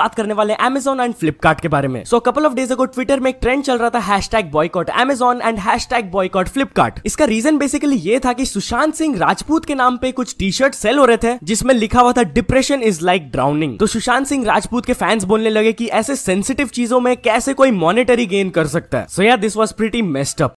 बात करने वाले एमेजॉन एंड फ्लिपकार्ट के बारे में so couple of days ago Twitter में एक ट्रेंड चल रहा था hashtag boycott Amazon and hashtag boycott Flipkart इसका रीजन बेसिकली ये था कि सुशांत सिंह राजपूत के नाम पे कुछ टी शर्ट सेल हो रहे थे जिसमें लिखा हुआ था डिप्रेशन इज लाइक ड्राउनिंग तो सुशांत सिंह राजपूत के फैंस बोलने लगे की ऐसे सेंसिटिव चीजों में कैसे कोई मॉनिटरी गेन कर सकता है सो या दिस वॉज प्रिटी मेस्टअप